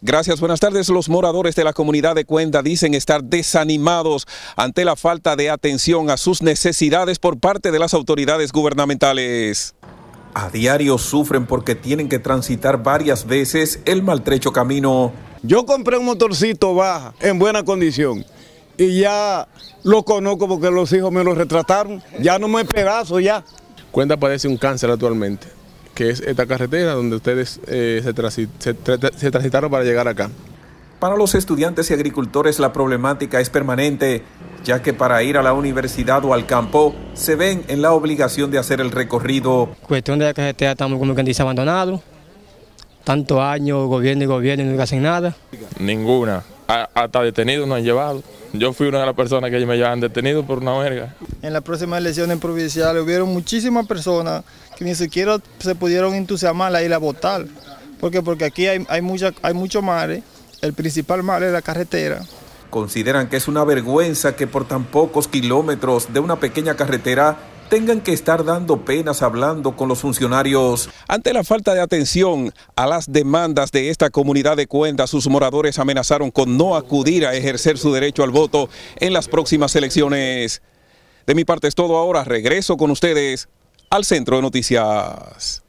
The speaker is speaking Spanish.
Gracias, buenas tardes. Los moradores de la comunidad de Cuenda dicen estar desanimados ante la falta de atención a sus necesidades por parte de las autoridades gubernamentales. A diario sufren porque tienen que transitar varias veces el maltrecho camino. Yo compré un motorcito baja, en buena condición, y ya lo conozco porque los hijos me lo retrataron. Ya no me pedazo ya. Cuenda padece un cáncer actualmente que es esta carretera donde ustedes eh, se, transitaron para llegar acá. Para los estudiantes y agricultores la problemática es permanente, ya que para ir a la universidad o al campo se ven en la obligación de hacer el recorrido. Cuestión de la carretera estamos como que dice abandonados, tantos años, gobierno y gobierno nunca hacen nada. Ninguna, hasta detenidos no han llevado. Yo fui una de las personas que me llevaban detenido por una verga en la próxima elección provinciales provincial hubieron muchísimas personas que ni siquiera se pudieron entusiasmar a ir a votar. ¿Por Porque aquí hay, hay, mucha, hay mucho mal. el principal mal es la carretera. Consideran que es una vergüenza que por tan pocos kilómetros de una pequeña carretera tengan que estar dando penas hablando con los funcionarios. Ante la falta de atención a las demandas de esta comunidad de cuentas, sus moradores amenazaron con no acudir a ejercer su derecho al voto en las próximas elecciones. De mi parte es todo ahora. Regreso con ustedes al Centro de Noticias.